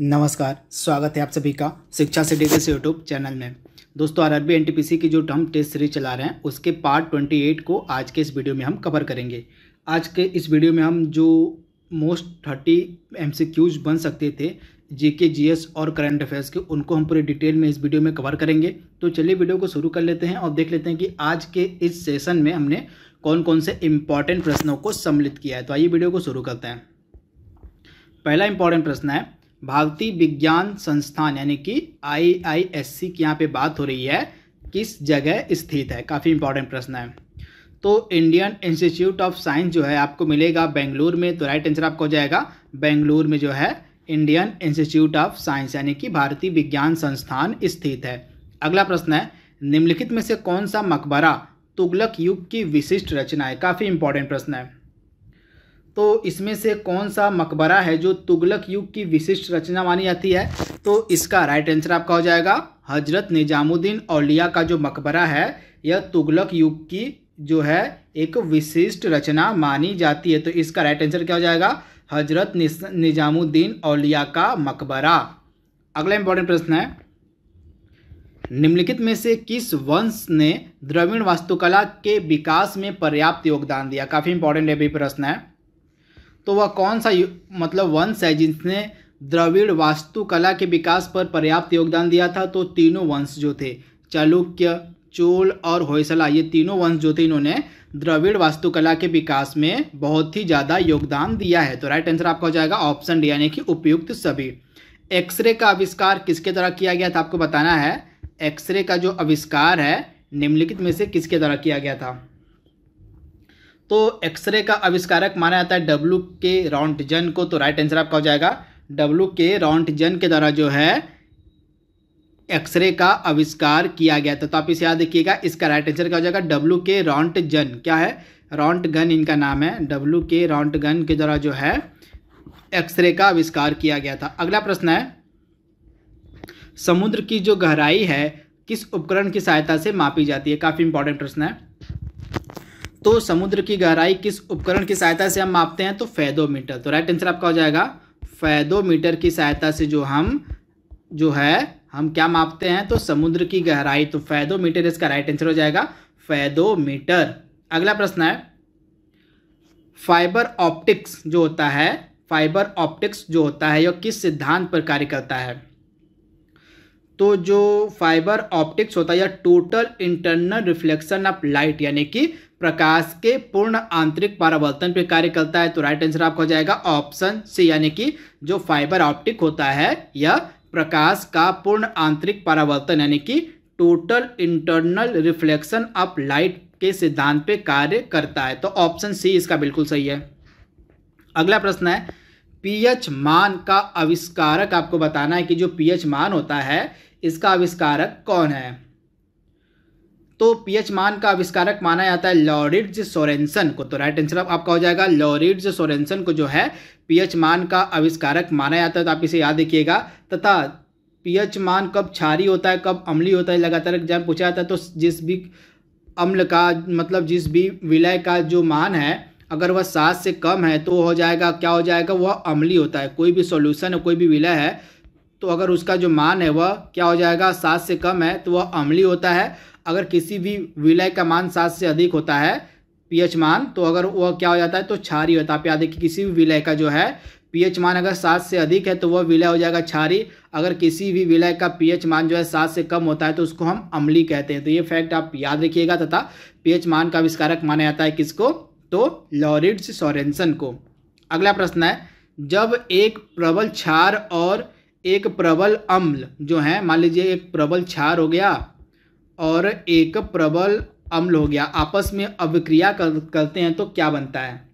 नमस्कार स्वागत है आप सभी का शिक्षा से डिग्री यूट्यूब चैनल में दोस्तों आर आरबी सी की जो हम टेस्ट सीरीज चला रहे हैं उसके पार्ट ट्वेंटी एट को आज के इस वीडियो में हम कवर करेंगे आज के इस वीडियो में हम जो मोस्ट थर्टी एम बन सकते थे जी के जी एस और करंट अफेयर्स के उनको हम पूरे डिटेल में इस वीडियो में कवर करेंगे तो चलिए वीडियो को शुरू कर लेते हैं और देख लेते हैं कि आज के इस सेशन में हमने कौन कौन से इम्पॉर्टेंट प्रश्नों को सम्मिलित किया है तो आइए वीडियो को शुरू करते हैं पहला इंपॉर्टेंट प्रश्न है भारतीय विज्ञान संस्थान यानी कि आई आई एस सी की यहाँ पे बात हो रही है किस जगह स्थित है काफ़ी इंपॉर्टेंट प्रश्न है तो इंडियन इंस्टीट्यूट ऑफ साइंस जो है आपको मिलेगा बेंगलुरु में तो राइट आंसर आपको हो जाएगा बेंगलुरु में जो है इंडियन इंस्टीट्यूट ऑफ साइंस यानी कि भारतीय विज्ञान संस्थान स्थित है अगला प्रश्न है निम्नलिखित में से कौन सा मकबरा तुगलक युग की विशिष्ट रचना है काफ़ी इंपॉर्टेंट प्रश्न है तो इसमें से कौन सा मकबरा है जो तुगलक युग की विशिष्ट रचना मानी जाती है तो इसका राइट आंसर आपका हो जाएगा हजरत निजामुद्दीन औलिया का जो मकबरा है यह तुगलक युग की जो है एक विशिष्ट रचना मानी जाती है तो इसका राइट आंसर क्या हो जाएगा हजरत निजामुद्दीन औलिया का मकबरा अगला इंपॉर्टेंट प्रश्न है निम्नलिखित में से किस वंश ने द्रविण वास्तुकला के विकास में पर्याप्त योगदान दिया काफ़ी इंपॉर्टेंट है भी प्रश्न है तो वह कौन सा मतलब वंश है जिसने द्रविड़ वास्तुकला के विकास पर पर्याप्त योगदान दिया था तो तीनों वंश जो थे चालुक्य चोल और होयसला ये तीनों वंश जो थे इन्होंने द्रविड़ वास्तुकला के विकास में बहुत ही ज़्यादा योगदान दिया है तो राइट आंसर आपका हो जाएगा ऑप्शन डी यानी कि उपयुक्त सभी एक्सरे का आविष्कार किसके द्वारा किया गया था आपको बताना है एक्सरे का जो आविष्कार है निम्नलिखित में से किसके द्वारा किया गया था तो एक्सरे का आविष्कारक माना जाता है डब्ल्यू के रॉन्टजन को तो राइट आंसर आपका हो जाएगा डब्ल्यू के रॉन्टजन के द्वारा जो है एक्सरे का आविष्कार किया गया था तो आप इसे याद रखिएगा इसका राइट आंसर क्या हो जाएगा डब्ल्यू के रॉन्टजन क्या है गन इनका नाम है डब्ल्यू के गन के द्वारा जो है एक्सरे का आविष्कार किया गया था अगला प्रश्न है समुद्र की जो गहराई है किस उपकरण की सहायता से मापी जाती है काफ़ी इंपॉर्टेंट प्रश्न है तो समुद्र की गहराई किस उपकरण की सहायता से हम मापते हैं तो फैदोमीटर तो राइट आंसर आपका हो जाएगा फैदोमीटर की सहायता से जो हम जो है हम क्या मापते हैं तो समुद्र की गहराई तो फैदोमीटर इसका राइट आंसर हो जाएगा फैदोमीटर अगला प्रश्न है फाइबर ऑप्टिक्स जो होता है फाइबर ऑप्टिक्स जो होता है यह किस सिद्धांत पर कार्य करता है तो जो फाइबर ऑप्टिक्स होता है या total internal reflection of light यानी कि प्रकाश के पूर्ण आंतरिक परावर्तन पर कार्य करता है तो राइट आंसर आपका हो जाएगा ऑप्शन सी यानी कि जो फाइबर ऑप्टिक होता है यह प्रकाश का पूर्ण आंतरिक परावर्तन यानी कि total internal reflection of light के सिद्धांत पे कार्य करता है तो ऑप्शन सी इसका बिल्कुल सही है अगला प्रश्न है पीएच मान का आविष्कारक आपको बताना है कि जो पीएच मान होता है इसका आविष्कारक कौन है तो पीएच मान का आविष्कारक माना जाता है लॉरिड्स सोरेंसन को तो राइट आंसर आपका हो जाएगा लॉरिड्स सोरेंसन को जो है पीएच मान का आविष्कारक माना जाता है तो आप इसे याद रखिएगा तथा पीएच मान कब क्षारी होता है कब अम्ली होता है लगातार एग्जाम पूछा जाता है तो जिस भी अम्ल का मतलब जिस भी विलय का जो मान है अगर वह सात से कम है तो हो जाएगा क्या हो जाएगा वह अम्ली होता है कोई भी सोल्यूशन कोई भी विलय है तो अगर उसका जो मान है वह क्या हो जाएगा सात से कम है तो वह अम्ली होता है अगर किसी भी विलय का मान सात से अधिक होता है पीएच मान तो अगर वह क्या हो जाता है तो छारी होता है आप याद देखिए किसी भी विलय का जो है पीएच मान अगर सात से अधिक है तो वह विलय हो जाएगा छारी अगर किसी भी विलय का पीएच मान जो है सात से कम होता है तो उसको हम अम्ली कहते हैं तो ये फैक्ट आप याद रखिएगा तथा पीएच मान का आविष्कारक माना जाता है किसको तो लॉरिड्स सोरेंसन को अगला प्रश्न है जब एक प्रबल क्षार और एक प्रबल अम्ल जो है मान लीजिए एक प्रबल क्षार हो गया और एक प्रबल अम्ल हो गया आपस में अभिक्रिया कर, करते हैं तो क्या बनता है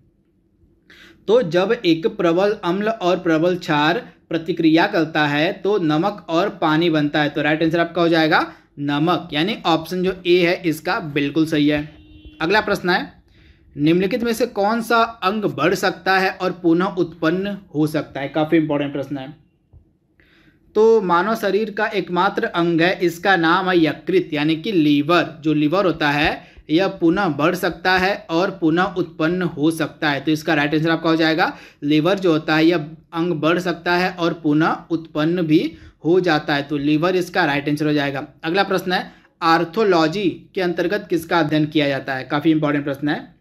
तो जब एक प्रबल अम्ल और प्रबल क्षार प्रतिक्रिया करता है तो नमक और पानी बनता है तो राइट आंसर आपका हो जाएगा नमक यानी ऑप्शन जो ए है इसका बिल्कुल सही है अगला प्रश्न है निम्नलिखित में से कौन सा अंग बढ़ सकता है और पुनः उत्पन्न हो सकता है काफ़ी इंपॉर्टेंट प्रश्न है तो मानव शरीर का एकमात्र अंग है इसका नाम है यकृत यानी कि लीवर जो लीवर होता है यह पुनः बढ़ सकता है और पुनः उत्पन्न हो सकता है तो इसका राइट आंसर आपका हो जाएगा लीवर जो होता है यह अंग बढ़ सकता है और पुनः उत्पन्न भी हो जाता है तो लीवर इसका राइट आंसर हो जाएगा अगला प्रश्न है आर्थोलॉजी के अंतर्गत किसका अध्ययन किया जाता है काफ़ी इंपॉर्टेंट प्रश्न है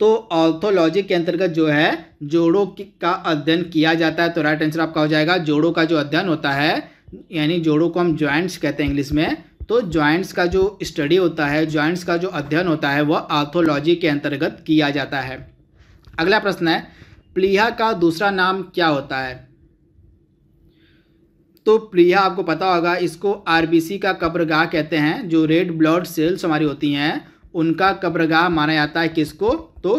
तो ऑर्थोलॉजी के अंतर्गत जो है जोड़ों का अध्ययन किया जाता है तो राइट आंसर आपका हो जाएगा जोड़ों का जो अध्ययन होता है यानी जोड़ों को हम ज्वाइंट्स कहते हैं इंग्लिश में तो ज्वाइंट्स का जो स्टडी होता है ज्वाइंट्स का जो अध्ययन होता है वह आर्थोलॉजी के अंतर्गत किया जाता है अगला प्रश्न है प्लीहा का दूसरा नाम क्या होता है तो प्लीहा आपको पता होगा इसको आरबीसी का कब्रगाह कहते हैं जो रेड ब्लड सेल्स हमारी होती हैं उनका कब्रगाह माना जाता है किसको तो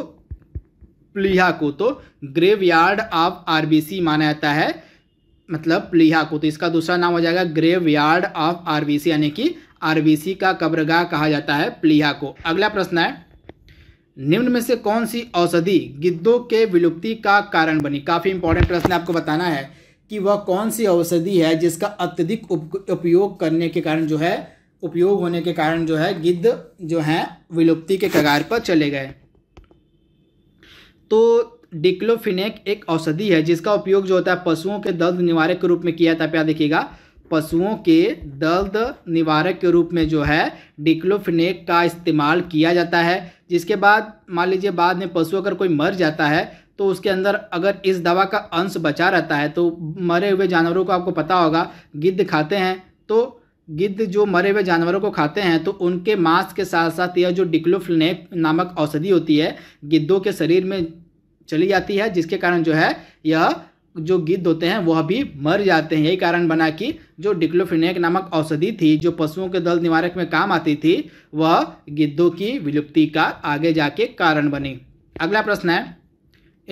प्लीहा को तो ग्रेवयार्ड ऑफ आरबीसी माना जाता है मतलब प्लीहा को तो इसका दूसरा नाम हो जाएगा ग्रेवयार्ड ऑफ आरबीसी यानी कि आरबीसी का कब्रगाह कहा जाता है प्लीहा को अगला प्रश्न है निम्न में से कौन सी औषधि गिद्धों के विलुप्ति का कारण बनी काफ़ी इंपॉर्टेंट प्रश्न आपको बताना है कि वह कौन सी औषधि है जिसका अत्यधिक उपयोग करने के कारण जो है उपयोग होने के कारण जो है गिद्ध जो है विलुप्ति के कगार पर चले गए तो डिक्लोफिनेक एक औषधि है जिसका उपयोग जो होता है पशुओं के दर्द निवारक के रूप में किया जाता है आप देखिएगा पशुओं के दर्द निवारक के रूप में जो है डिक्लोफिनेक का इस्तेमाल किया जाता है जिसके बाद मान लीजिए बाद में पशु अगर कोई मर जाता है तो उसके अंदर अगर इस दवा का अंश बचा रहता है तो मरे हुए जानवरों को आपको पता होगा गिद्ध खाते हैं तो गिद्ध जो मरे हुए जानवरों को खाते हैं तो उनके मांस के साथ साथ यह जो डिक्लोफ्लेनेक नामक औषधि होती है गिद्धों के शरीर में चली जाती है जिसके कारण जो है यह जो गिद्ध होते हैं वह भी मर जाते हैं यही कारण बना कि जो डिक्लोफिनेक नामक औषधि थी जो पशुओं के दल निवारक में काम आती थी वह गिद्धों की विलुप्ति का आगे जाके कारण बनी अगला प्रश्न है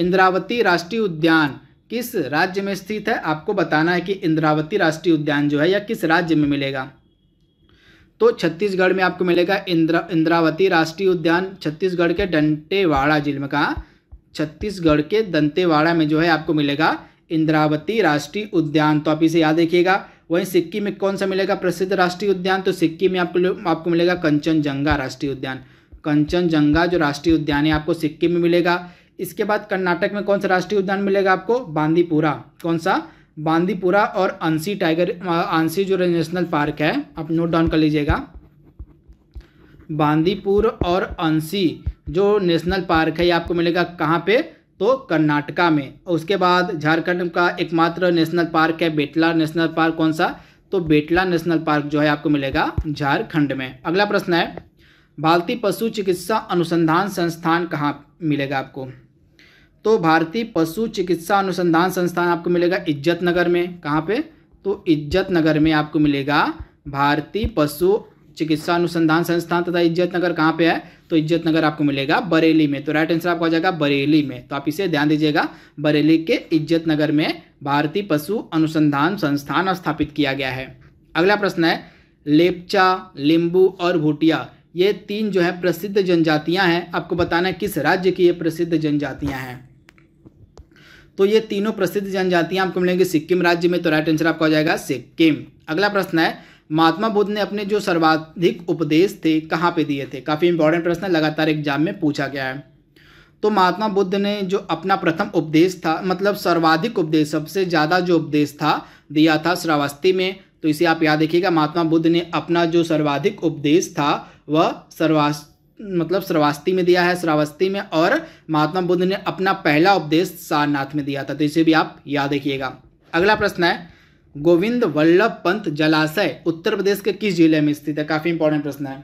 इंद्रावती राष्ट्रीय उद्यान किस राज्य में स्थित है आपको बताना है कि इंद्रावती राष्ट्रीय उद्यान जो है या किस राज्य में मिलेगा तो छत्तीसगढ़ में आपको मिलेगा इंद्रा इंद्रावती राष्ट्रीय उद्यान छत्तीसगढ़ के डंटेवाड़ा जिले में कहा छत्तीसगढ़ के दंतेवाड़ा में जो है आपको मिलेगा इंद्रावती राष्ट्रीय उद्यान तो आप इसे याद रखिएगा वहीं सिक्किम में कौन सा मिलेगा प्रसिद्ध राष्ट्रीय उद्यान तो सिक्किम में आपको आपको मिलेगा कंचनजंगा राष्ट्रीय उद्यान कंचनजंगा जो राष्ट्रीय उद्यान है आपको सिक्किम में मिलेगा इसके बाद कर्नाटक में कौन सा राष्ट्रीय उद्यान मिलेगा आपको बांदीपुरा कौन सा बांदीपुरा और अंसी टाइगर अंसी जो नेशनल पार्क है आप नोट डाउन कर लीजिएगा बांदीपुर और अंसी जो नेशनल पार्क है ये आपको मिलेगा कहाँ पे तो कर्नाटका में उसके बाद झारखंड का एकमात्र नेशनल पार्क है बेटला नेशनल पार्क कौन सा तो बेटला नेशनल पार्क जो है आपको मिलेगा झारखंड में अगला प्रश्न है भारतीय पशु चिकित्सा अनुसंधान संस्थान कहाँ मिलेगा आपको तो भारतीय पशु चिकित्सा अनुसंधान संस्थान आपको मिलेगा इज्जत नगर में कहाँ पे तो इज्जत नगर में आपको मिलेगा भारतीय पशु चिकित्सा अनुसंधान संस्थान तथा इज्जत नगर कहाँ पे है तो इज्जत नगर आपको मिलेगा बरेली में तो राइट आंसर आपको आ जाएगा बरेली में तो आप इसे ध्यान दीजिएगा बरेली के इज्जत नगर में भारतीय पशु अनुसंधान संस्थान स्थापित किया गया है अगला प्रश्न है लेपचा लींबू और भूटिया ये तीन जो है प्रसिद्ध जनजातियां हैं आपको बताना है किस राज्य की ये प्रसिद्ध जनजातियां हैं तो ये तीनों प्रसिद्ध जनजातियां आपको मिलेंगी सिक्किम राज्य में तो राइट आंसर आपका हो जाएगा सिक्किम अगला प्रश्न है महात्मा बुद्ध ने अपने जो सर्वाधिक उपदेश थे कहाँ पे दिए थे काफ़ी इंपॉर्टेंट प्रश्न लगातार एग्जाम में पूछा गया है तो महात्मा बुद्ध ने जो अपना प्रथम उपदेश था मतलब सर्वाधिक उपदेश सबसे ज़्यादा जो उपदेश था दिया था श्रावस्ती में तो इसे आप याद रखिएगा महात्मा बुद्ध ने अपना जो सर्वाधिक उपदेश था वह सर्वा मतलब श्रावस्ती में दिया है श्रावस्ती में और महात्मा बुद्ध ने अपना पहला उपदेश सारनाथ में दिया था तो इसे भी आप याद रखिएगा अगला प्रश्न है गोविंद वल्लभ पंत जलाशय उत्तर प्रदेश के किस जिले में स्थित है काफ़ी इंपॉर्टेंट प्रश्न है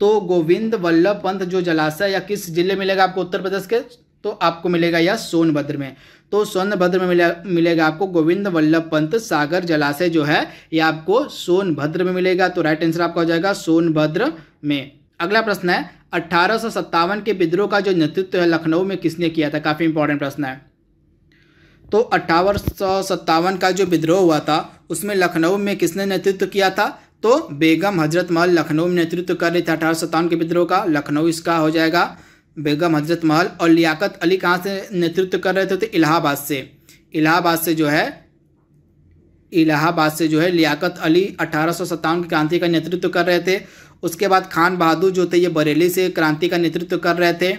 तो गोविंद वल्लभ पंत जो जलाशय या किस जिले में मिलेगा आपको उत्तर प्रदेश के तो आपको मिलेगा यह सोनभद्र में तो सोनभद्र में मिले, मिलेगा आपको गोविंद वल्लभ पंत सागर जलाशय जो है यह आपको सोनभद्र में मिलेगा तो राइट आंसर आपका हो जाएगा सोनभद्र में अगला प्रश्न है अट्ठारह के विद्रोह का जो नेतृत्व है लखनऊ में किसने किया था काफ़ी इंपॉर्टेंट प्रश्न है तो अट्ठारह का जो विद्रोह हुआ था उसमें लखनऊ में किसने नेतृत्व किया था तो बेगम हजरत महल लखनऊ में नेतृत्व कर रही थी अठारह के विद्रोह का लखनऊ इसका हो जाएगा बेगम हजरत महल और लियाकत अली कहाँ से नेतृत्व कर रहे थे तो इलाहाबाद से इलाहाबाद से जो है इलाहाबाद से जो है लियाकत अली अठारह की क्रांति का नेतृत्व कर रहे थे उसके बाद खान बहादुर जो थे ये बरेली से क्रांति का नेतृत्व कर रहे थे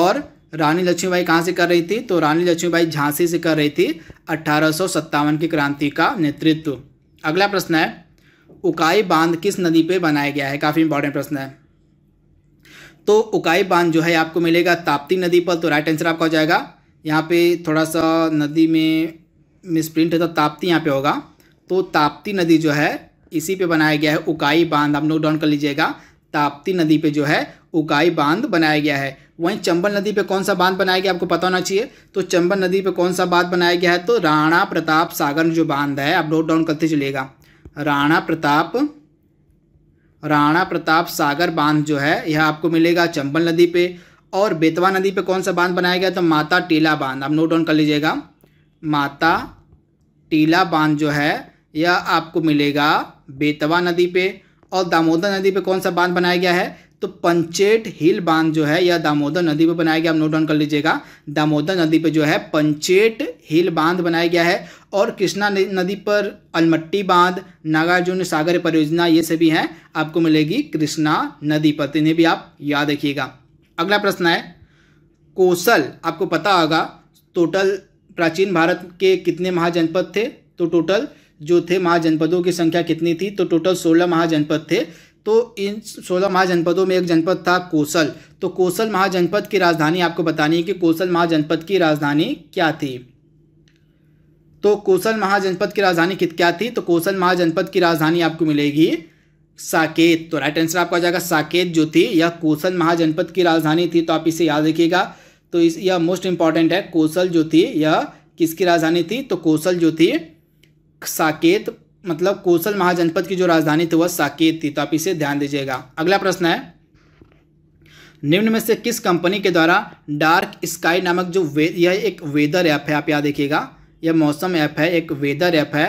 और रानी लक्ष्मीबाई कहाँ से कर रही थी तो रानी लक्ष्मीबाई झांसी से कर रही थी अठारह की क्रांति का नेतृत्व अगला प्रश्न है उकाई बांध किस नदी पे बनाया गया है काफ़ी इंपॉर्टेंट प्रश्न है तो उकाई बांध जो है आपको मिलेगा ताप्ती नदी पर तो राइट आंसर आपका हो जाएगा यहाँ पे थोड़ा सा नदी में मिसप्रिंट है तो ताप्ती यहाँ पे होगा तो ताप्ती नदी जो है इसी पे बनाया गया है उकाई बांध आप नोट डाउन कर लीजिएगा ताप्ती नदी पे जो है उकाई बांध बनाया गया है वहीं चंबल नदी पे कौन सा बांध बनाया गया आपको पता होना चाहिए तो चंबल नदी पे कौन सा बांध बनाया गया है तो राणा प्रताप सागर जो बांध है आप नोट डाउन करते चलिएगा राणा प्रताप राणा प्रताप सागर बांध जो है यह आपको मिलेगा चंबल नदी पे और बेतवा नदी पे कौन सा बांध बनाया गया तो माता टीला बांध आप नोट डाउन कर लीजिएगा माता टीला बांध जो है यह आपको मिलेगा बेतवा नदी पे और दामोदर नदी पे कौन सा बांध बनाया गया है तो पंचेट हिल बांध जो है या दामोदर नदी पर बनाया गया आप नोट डाउन कर लीजिएगा दामोदर नदी पर जो है पंचेट हिल बांध बनाया गया है और कृष्णा नदी पर अलमट्टी बांध नागार्जुन सागर परियोजना ये सभी हैं आपको मिलेगी कृष्णा नदी पर तो इन्हें भी आप याद रखिएगा अगला प्रश्न है कोसल आपको पता होगा टोटल प्राचीन भारत के कितने महाजनपद थे तो टोटल जो थे महाजनपदों की संख्या कितनी थी तो टोटल सोलह महाजनपद थे तो इन सोलह महाजनपदों में एक जनपद था कोसल तो कोसल महाजनपद की राजधानी आपको बतानी है कि कोसल महाजनपद की राजधानी क्या थी तो कोसल महाजनपद की राजधानी कित क्या थी तो कोसल महाजनपद की राजधानी आपको मिलेगी साकेत तो राइट आंसर आपका आ जाएगा साकेत जो थी यह कोसल महाजनपद की राजधानी थी तो आप इसे याद रखिएगा तो इस यह मोस्ट इंपॉर्टेंट है कोसल जो थी यह किसकी राजधानी थी तो कोसल जो थी साकेत मतलब कौशल महाजनपद की जो राजधानी थी वह साकेत थी तो आप इसे ध्यान दीजिएगा अगला प्रश्न है निम्न में से किस कंपनी के द्वारा डार्क स्काई नामक जो वे यह एक वेदर ऐप है आप याद देखिएगा यह मौसम ऐप है एक वेदर ऐप है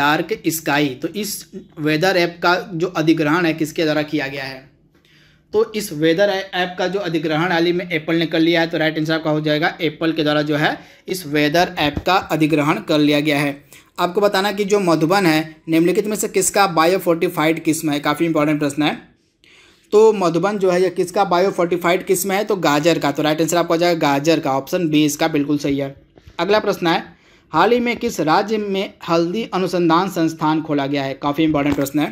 डार्क स्काई तो इस वेदर ऐप का जो अधिग्रहण है किसके द्वारा किया गया है तो इस वेदर ऐप का जो अधिग्रहण हाल ही में एप्पल ने कर लिया है तो राइट आंसर आपका हो जाएगा एप्पल के द्वारा जो है इस वेदर ऐप का अधिग्रहण कर लिया गया है आपको बताना कि जो मधुबन है निम्नलिखित में से किसका बायोफोर्टिफाइड किस्म है काफ़ी इंपॉर्टेंट प्रश्न है तो मधुबन जो है यह किसका बायोफोर्टिफाइड किस्म है तो गाजर का तो राइट आंसर आपको आ जाएगा गाजर का ऑप्शन बी इसका बिल्कुल सही है अगला प्रश्न है हाल ही में किस राज्य में हल्दी अनुसंधान संस्थान खोला गया है काफ़ी इंपॉर्टेंट प्रश्न है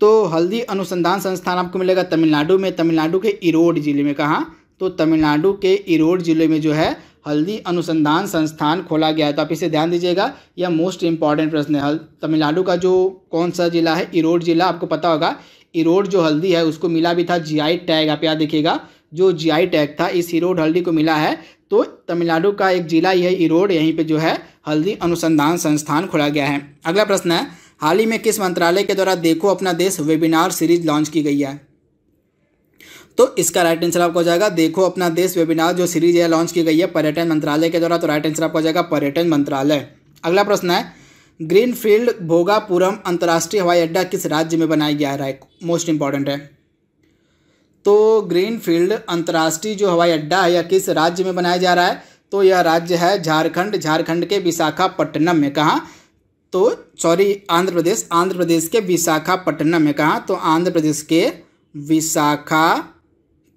तो हल्दी अनुसंधान संस्थान आपको मिलेगा तमिलनाडु में तमिलनाडु के इरोड जिले में कहाँ तो तमिलनाडु के इरोड जिले में जो है हल्दी अनुसंधान संस्थान खोला गया है तो आप इसे ध्यान दीजिएगा यह मोस्ट इंपॉर्टेंट प्रश्न है हल तमिलनाडु का जो कौन सा ज़िला है इरोड ज़िला आपको पता होगा इरोड जो हल्दी है उसको मिला भी था जी टैग आप याद देखिएगा जो जी टैग था इस इरोड हल्दी को मिला है तो तमिलनाडु का एक जिला ही है इरोड यहीं पर जो है हल्दी अनुसंधान संस्थान खोला गया है अगला प्रश्न है हाल ही में किस मंत्रालय के द्वारा देखो अपना देश वेबिनार सीरीज लॉन्च की गई है तो इसका राइट आंसर आपको हो जाएगा देखो अपना देश वेबिनार जो सीरीज है लॉन्च की गई है पर्यटन मंत्रालय के द्वारा तो राइट आंसर आपको हो जाएगा पर्यटन मंत्रालय अगला प्रश्न है ग्रीनफील्ड भोगापुरम अंतर्राष्ट्रीय हवाई अड्डा किस राज्य में बनाया गया है मोस्ट इंपॉर्टेंट है तो ग्रीनफील्ड अंतर्राष्ट्रीय जो हवाई अड्डा है यह किस राज्य में बनाया जा रहा है तो यह राज्य है झारखंड झारखंड के विशाखापट्टनम में कहाँ तो सॉरी आंध्र प्रदेश आंध्र प्रदेश के विशाखापट्टनम में कहाँ तो आंध्र प्रदेश के विशाखा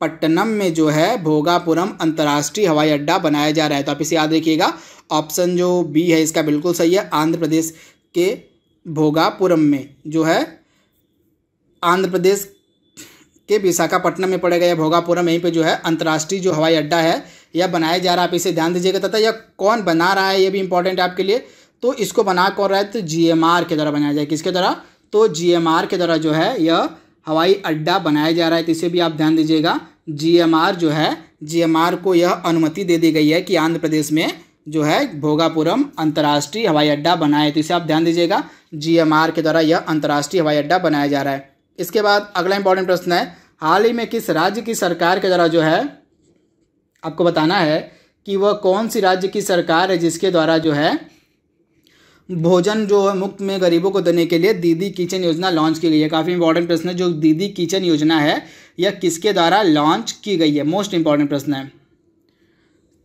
पट्टनम में जो है भोगापुरम अंतर्राष्ट्रीय हवाई अड्डा बनाया जा रहा है तो आप इसे याद रखिएगा ऑप्शन जो बी है इसका बिल्कुल सही है आंध्र प्रदेश के भोगापुरम में जो है आंध्र प्रदेश के विशाखापट्टनम में पड़ेगा या भोगापुरम यहीं पे जो है अंतर्राष्ट्रीय जो हवाई अड्डा है यह बनाया जा रहा है आप इसे ध्यान दीजिएगा तथा यह कौन बना रहा है यह भी इंपॉर्टेंट है आपके लिए तो इसको बना कौन रहा है तो जी के द्वारा बनाया जाए किसके द्वारा तो जी के द्वारा जो है यह हवाई अड्डा बनाया जा रहा है तो इसे भी आप ध्यान दीजिएगा जीएमआर जो है जीएमआर को यह अनुमति दे दी गई है कि आंध्र प्रदेश में जो है भोगापुरम अंतर्राष्ट्रीय हवाई अड्डा बनाया है तो इसे आप ध्यान दीजिएगा जीएमआर के द्वारा यह अंतर्राष्ट्रीय हवाई अड्डा बनाया जा रहा है इसके बाद अगला इंपॉर्टेंट प्रश्न है हाल ही में किस राज्य की सरकार के द्वारा जो है आपको बताना है कि वह कौन सी राज्य की सरकार है जिसके द्वारा जो है भोजन जो है मुफ्त में गरीबों को देने के लिए दीदी किचन योजना लॉन्च की गई है काफ़ी इंपॉर्टेंट प्रश्न है जो दीदी किचन योजना है यह किसके द्वारा लॉन्च की गई है मोस्ट इंपॉर्टेंट प्रश्न है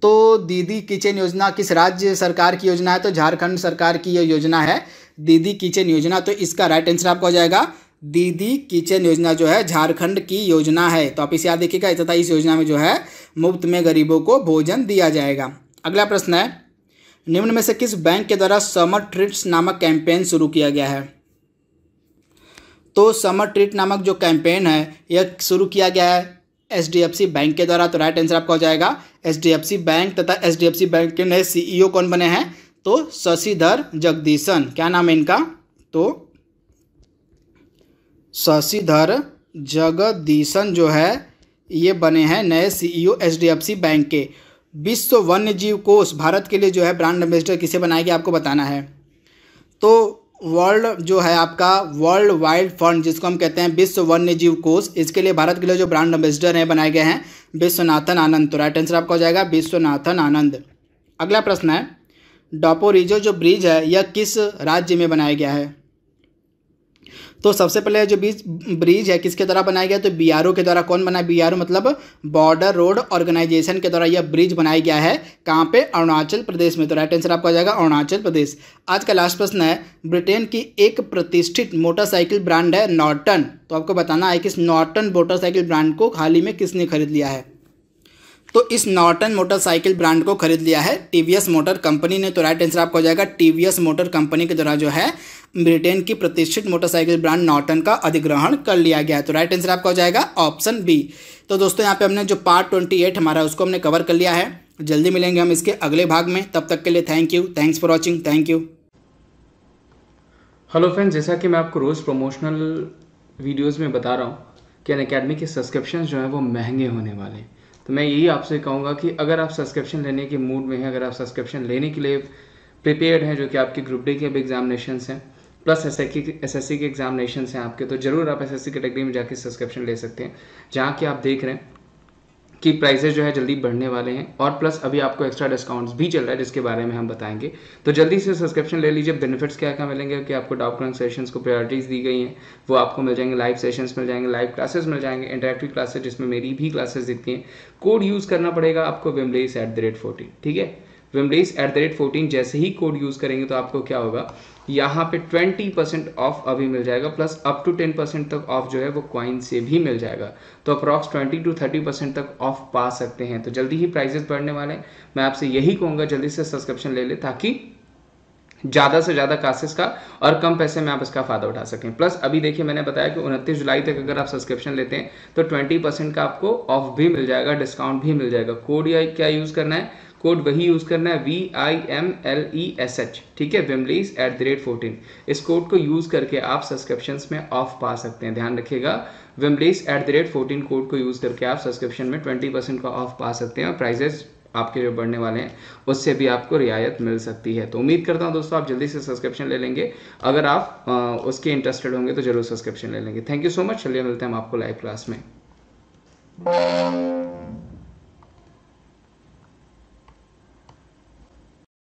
तो दीदी किचन योजना किस राज्य सरकार की योजना है तो झारखंड सरकार की यह योजना है दीदी किचन योजना तो इसका राइट आंसर आपका हो जाएगा दीदी किचन योजना जो है झारखंड की योजना है तो आप इसे याद देखिएगा तथा इस योजना में जो है मुफ्त में गरीबों को भोजन दिया जाएगा अगला प्रश्न है निम्न में से किस बैंक के द्वारा समर ट्रिप्स नामक कैंपेन शुरू किया गया है तो समर ट्रिट नामक जो कैंपेन है यह शुरू किया गया है एच बैंक के द्वारा तो राइट आंसर आपका हो जाएगा एच बैंक तथा एच बैंक के नए सीईओ e कौन बने हैं तो शशिधर जगदीशन क्या नाम है इनका तो शशिधर जगदीशन जो है ये बने हैं नए सीईओ e सी बैंक के विश्व वन्य जीव कोष भारत के लिए जो है ब्रांड एम्बेसडर किसे बनाएगी आपको बताना है तो वर्ल्ड जो है आपका वर्ल्ड वाइल्ड फंड जिसको हम कहते हैं विश्व वन्य जीव कोष इसके लिए भारत के लिए जो ब्रांड एम्बेसडर हैं बनाए गए हैं विश्वनाथन आनंद तो राइट आंसर आपका हो जाएगा विश्वनाथन आनंद अगला प्रश्न है डॉपोरिजो जो ब्रिज है यह किस राज्य में बनाया गया है तो सबसे पहले जो बीच ब्रिज है किसके द्वारा बनाया गया तो बी के द्वारा कौन बनाया बी मतलब बॉर्डर रोड ऑर्गेनाइजेशन के द्वारा यह ब्रिज बनाया गया है कहाँ पे अरुणाचल प्रदेश में तो राइट आंसर आपका आ जाएगा अरुणाचल प्रदेश आज का लास्ट प्रश्न है ब्रिटेन की एक प्रतिष्ठित मोटरसाइकिल ब्रांड है नॉर्टन तो आपको बताना है कि इस नॉर्टन मोटरसाइकिल ब्रांड को हाल ही में किसने खरीद लिया है तो इस नॉर्टन मोटरसाइकिल ब्रांड को खरीद लिया है टीवीएस मोटर कंपनी ने तो राइट आंसर आपको हो जाएगा टीवीएस मोटर कंपनी के द्वारा जो है ब्रिटेन की प्रतिष्ठित मोटरसाइकिल ब्रांड नॉर्टन का अधिग्रहण कर लिया गया है तो राइट आंसर आपका हो जाएगा ऑप्शन बी तो दोस्तों यहाँ पे हमने जो पार्ट ट्वेंटी एट हमारा उसको हमने कवर कर लिया है जल्दी मिलेंगे हम इसके अगले भाग में तब तक के लिए thank you thanks for watching thank you hello friends जैसा कि मैं आपको रोज़ प्रमोशनल वीडियोज़ में बता रहा हूँ कि अन अकेडमी के सब्सक्रिप्शन जो है वो महंगे होने वाले हैं तो मैं यही आपसे कहूँगा कि अगर आप सब्सक्रिप्शन लेने के मूड में हैं अगर आप सब्सक्रिप्शन लेने के लिए प्रिपेयर्ड हैं जो कि आपके ग्रुप डी के अब एग्जामिनेशन हैं plus S S S C के एग्जामिनेशन हैं आपके तो ज़रूर आप एस एस सी कैटेगरी में जाकर सब्सक्रिप्शन ले सकते हैं जहाँ कि आप देख रहे हैं कि प्राइजेस जो है जल्दी बढ़ने वाले हैं और प्लस अभी आपको एक्स्ट्रा डिस्काउंट्स भी चल रहा है जिसके बारे में हम बताएंगे तो जल्दी से सब्सक्रिप्शन ले लीजिए बेनिफिट्स क्या क्या मिलेंगे कि आपको डाउट सेशंस को प्रायोरिटीज़ दी गई हैं वो आपको मिल जाएंगे लाइव सेशंस मिल जाएंगे लाइव क्लासेस मिल जाएंगे इंटरेक्टिव क्लासेस जिसमें मेरी भी क्लासेस दिखती हैं कोड यूज़ करना पड़ेगा आपको Vimlesh at the rate fourteen ठीक है Vimlesh at the rate fourteen जैसे ही कोड यूज़ करेंगे तो आपको क्या होगा यहाँ पे 20 परसेंट ऑफ अभी मिल जाएगा प्लस अप टू 10 परसेंट तक ऑफ जो है वो क्वाइन से भी मिल जाएगा तो अप्रॉक्स 20 टू 30 परसेंट तक ऑफ पा सकते हैं तो जल्दी ही प्राइजेस बढ़ने वाले हैं मैं आपसे यही कहूँगा जल्दी से सब्सक्रिप्शन ले ले ताकि ज़्यादा से ज़्यादा क्लासेस का और कम पैसे में आप इसका फ़ायदा उठा सकें प्लस अभी देखिए मैंने बताया कि उनतीस जुलाई तक अगर आप सब्सक्रिप्शन लेते हैं तो 20 परसेंट का आपको ऑफ भी मिल जाएगा डिस्काउंट भी मिल जाएगा कोड या क्या यूज़ करना है कोड वही यूज़ करना है V I M L E S H ठीक है Vimlesh at the rate fourteen इस कोड को यूज़ करके आप सब्सक्रिप्शन में ऑफ पा सकते हैं ध्यान रखिएगा Vimlesh at the rate fourteen code को यूज़ करके आप सब्सक्रिप्शन में ट्वेंटी परसेंट का ऑफ पा सकते हैं और प्राइजेस आपके जो बढ़ने वाले हैं उससे भी आपको रियायत मिल सकती है तो उम्मीद करता हूं दोस्तों आप जल्दी से सब्सक्रिप्शन ले लेंगे अगर आप आ, उसके इंटरेस्टेड होंगे तो जरूर सब्सक्रिप्शन ले लेंगे थैंक यू सो मच चलिए मिलते हैं हम आपको लाइव क्लास में